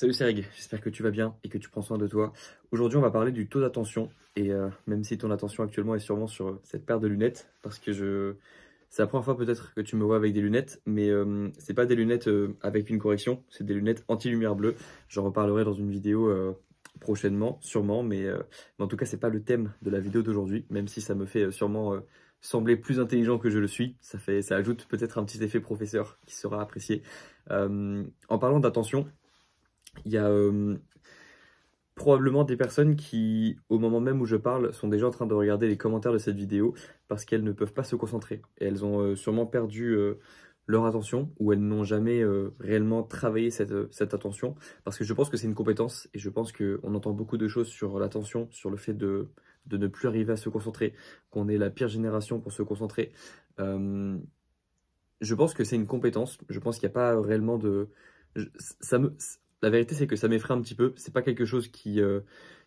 Salut Serg, j'espère que tu vas bien et que tu prends soin de toi. Aujourd'hui on va parler du taux d'attention et euh, même si ton attention actuellement est sûrement sur euh, cette paire de lunettes parce que je... c'est la première fois peut-être que tu me vois avec des lunettes mais euh, c'est pas des lunettes avec une correction, c'est des lunettes anti-lumière bleue. J'en reparlerai dans une vidéo prochainement sûrement mais, en tout cas c'est pas le thème de la vidéo d'aujourd'hui même si ça me fait sûrement sembler plus intelligent que je le suis. Ça, fait, ça ajoute peut-être un petit effet professeur qui sera apprécié. en parlant d'attention, il y a euh, probablement des personnes qui, au moment même où je parle, sont déjà en train de regarder les commentaires de cette vidéo parce qu'elles ne peuvent pas se concentrer. elles ont euh, sûrement perdu euh, leur attention ou elles n'ont jamais réellement travaillé cette, cette, attention parce que je pense que c'est une compétence et je pense qu'on entend beaucoup de choses sur l'attention, sur le fait de, de, ne plus arriver à se concentrer, qu'on est la pire génération pour se concentrer. je pense que c'est une compétence, je pense qu'il n'y a pas réellement de... ça me, la vérité, c'est que ça m'effraie un petit peu. C'est pas quelque chose qui, euh,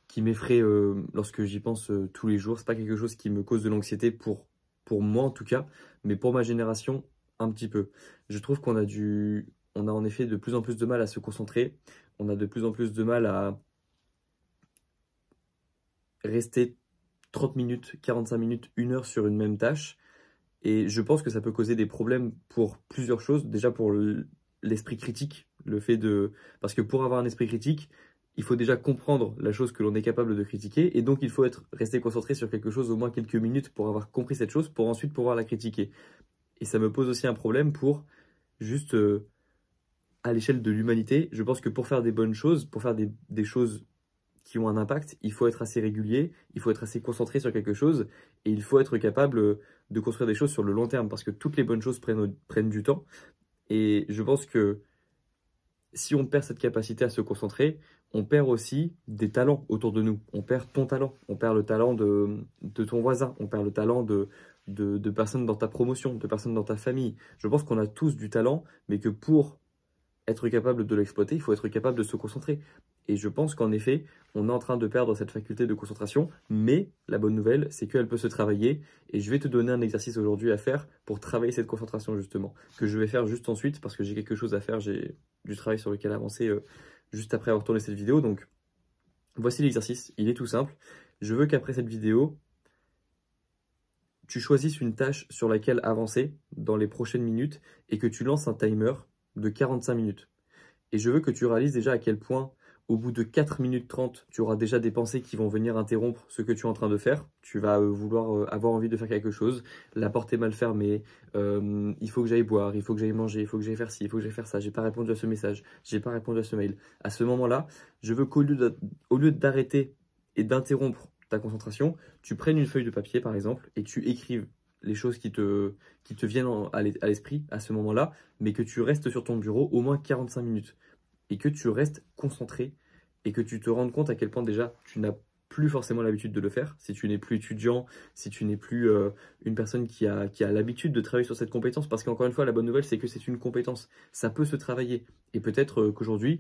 qui m'effraie euh, lorsque j'y pense euh, tous les jours. C'est pas quelque chose qui me cause de l'anxiété pour, pour moi en tout cas, mais pour ma génération, un petit peu. Je trouve qu'on a du, on a en effet de plus en plus de mal à se concentrer. On a de plus en plus de mal à rester 30 minutes, 45 minutes, une heure sur une même tâche. Et je pense que ça peut causer des problèmes pour plusieurs choses. Déjà pour l'esprit critique le fait de, parce que pour avoir un esprit critique, il faut déjà comprendre la chose que l'on est capable de critiquer et donc il faut être resté concentré sur quelque chose au moins quelques minutes pour avoir compris cette chose pour ensuite pouvoir la critiquer. Et ça me pose aussi un problème pour juste euh, à l'échelle de l'humanité. Je pense que pour faire des bonnes choses, pour faire des, des choses qui ont un impact, il faut être assez régulier, il faut être assez concentré sur quelque chose et il faut être capable euh, de construire des choses sur le long terme parce que toutes les bonnes choses prennent du temps. Et je pense que si on perd cette capacité à se concentrer, on perd aussi des talents autour de nous. On perd ton talent, on perd le talent de, ton voisin, on perd le talent de, de, de personnes dans ta promotion, de personnes dans ta famille. Je pense qu'on a tous du talent, mais que pour être capable de l'exploiter, il faut être capable de se concentrer. Et je pense qu'en effet, on est en train de perdre cette faculté de concentration, mais la bonne nouvelle, c'est qu'elle peut se travailler. Et je vais te donner un exercice aujourd'hui à faire pour travailler cette concentration justement, que je vais faire juste ensuite parce que j'ai quelque chose à faire, j'ai du travail sur lequel avancer euh, juste après avoir tourné cette vidéo. Donc voici l'exercice, il est tout simple. Je veux qu'après cette vidéo, tu choisisses une tâche sur laquelle avancer dans les prochaines minutes et que tu lances un timer de 45 minutes. Et je veux que tu réalises déjà à quel point, au bout de 4 minutes 30, tu auras déjà des pensées qui vont venir interrompre ce que tu es en train de faire. Tu vas euh, vouloir euh, avoir envie de faire quelque chose, la porte est mal fermée, euh, il faut que j'aille boire, il faut que j'aille manger, il faut que j'aille faire ci, il faut que j'aille faire ça, j'ai pas répondu à ce message, j'ai pas répondu à ce mail. À ce moment-là, je veux qu'au lieu d'arrêter et d'interrompre ta concentration, tu prennes une feuille de papier par exemple et tu écrives les choses qui te, qui te viennent à l'esprit à ce moment-là, mais que tu restes sur ton bureau au moins 45 minutes et que tu restes concentré et que tu te rendes compte à quel point déjà tu n'as plus forcément l'habitude de le faire, si tu n'es plus étudiant, si tu n'es plus euh, une personne qui a, l'habitude de travailler sur cette compétence, parce qu'encore une fois, la bonne nouvelle, c'est que c'est une compétence, ça peut se travailler. Et peut-être euh, qu'aujourd'hui,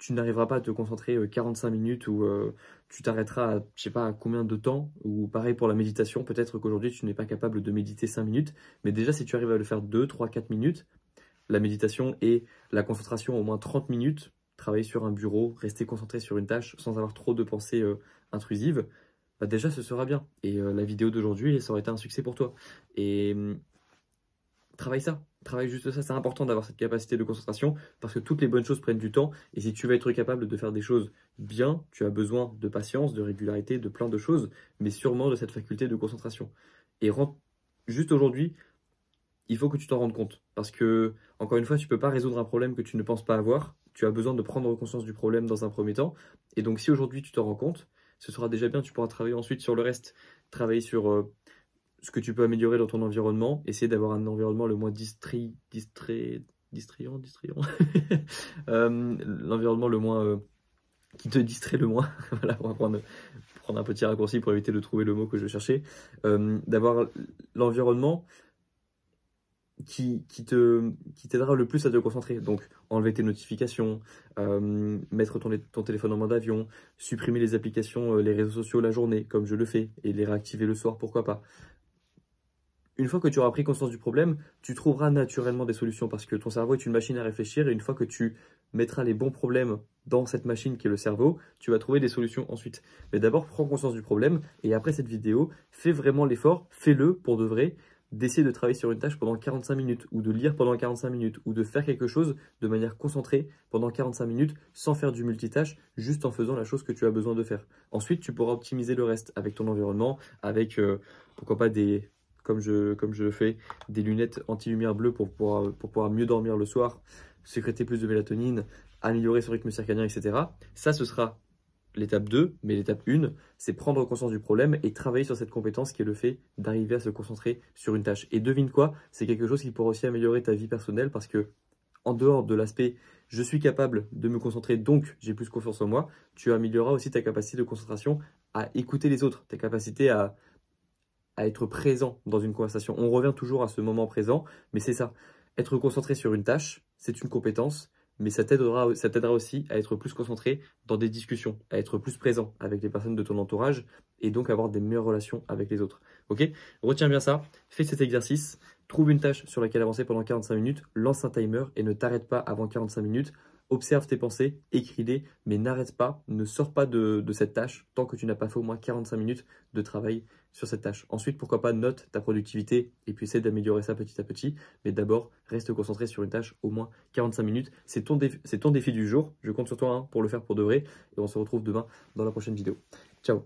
tu n'arriveras pas à te concentrer 45 euh, minutes ou euh, tu t'arrêteras à je sais pas combien de temps ou pareil pour la méditation, peut-être qu'aujourd'hui tu n'es pas capable de méditer 5 minutes, mais déjà si tu arrives à le faire 2, 3, 4 minutes, la méditation et la concentration au moins 30 minutes, travailler sur un bureau, rester concentré sur une tâche sans avoir trop de pensées euh, intrusives, bah, déjà ce sera bien. Et la vidéo d'aujourd'hui, ça aurait été un succès pour toi. Et hum, travaille ça. Travaille juste ça. C'est important d'avoir cette capacité de concentration parce que toutes les bonnes choses prennent du temps. Et si tu veux être capable de faire des choses bien, tu as besoin de patience, de régularité, de plein de choses, mais sûrement de cette faculté de concentration. Et juste aujourd'hui, il faut que tu t'en rendes compte. Parce que, encore une fois, tu ne peux pas résoudre un problème que tu ne penses pas avoir. Tu as besoin de prendre conscience du problème dans un premier temps. Et donc, si aujourd'hui tu t'en rends compte, ce sera déjà bien. Tu pourras travailler ensuite sur le reste. Travailler sur. Euh, ce que tu peux améliorer dans ton environnement, essayer d'avoir un environnement le moins distrait, distrait, distrayant, distrayant, euh, l'environnement le moins euh, qui te distrait le moins, voilà, on va prendre, prendre, un petit raccourci pour éviter de trouver le mot que je cherchais, euh, d'avoir l'environnement qui, qui, te, qui t'aidera le plus à te concentrer. Donc, enlever tes notifications, mettre ton, ton, téléphone en main d'avion, supprimer les applications, les réseaux sociaux la journée, comme je le fais, et les réactiver le soir, pourquoi pas. Une fois que tu auras pris conscience du problème, tu trouveras naturellement des solutions parce que ton cerveau est une machine à réfléchir et une fois que tu mettras les bons problèmes dans cette machine qui est le cerveau, tu vas trouver des solutions ensuite. Mais d'abord, prends conscience du problème et après cette vidéo, fais vraiment l'effort, fais-le pour de vrai d'essayer de travailler sur une tâche pendant 45 minutes ou de lire pendant 45 minutes ou de faire quelque chose de manière concentrée pendant 45 minutes sans faire du multitâche, juste en faisant la chose que tu as besoin de faire. Ensuite, tu pourras optimiser le reste avec ton environnement, avec euh, pourquoi pas des comme je, fais, des lunettes anti-lumière bleue pour pouvoir, pour pouvoir mieux dormir le soir, sécréter plus de mélatonine, améliorer son rythme circadien, etc. Ça, ce sera l'étape 2, mais l'étape 1, c'est prendre conscience du problème et travailler sur cette compétence qui est le fait d'arriver à se concentrer sur une tâche. Et devine quoi, c'est quelque chose qui pourra aussi améliorer ta vie personnelle parce que, en dehors de l'aspect je suis capable de me concentrer, donc j'ai plus confiance en moi, tu amélioreras aussi ta capacité de concentration à écouter les autres, ta capacité à, à être présent dans une conversation. On revient toujours à ce moment présent, mais c'est ça. Être concentré sur une tâche, c'est une compétence, mais ça t'aidera, aussi à être plus concentré dans des discussions, à être plus présent avec les personnes de ton entourage et donc avoir des meilleures relations avec les autres. Ok Retiens bien ça, fais cet exercice, trouve une tâche sur laquelle avancer pendant 45 minutes, lance un timer et ne t'arrête pas avant 45 minutes. Observe tes pensées, écris-les, mais n'arrête pas, ne sors pas de, cette tâche tant que tu n'as pas fait au moins 45 minutes de travail sur cette tâche. Ensuite, pourquoi pas note ta productivité et puis essaie d'améliorer ça petit à petit. Mais d'abord, reste concentré sur une tâche au moins 45 minutes. C'est ton, défi, du jour. Je compte sur toi hein, pour le faire pour de vrai. Et on se retrouve demain dans la prochaine vidéo. Ciao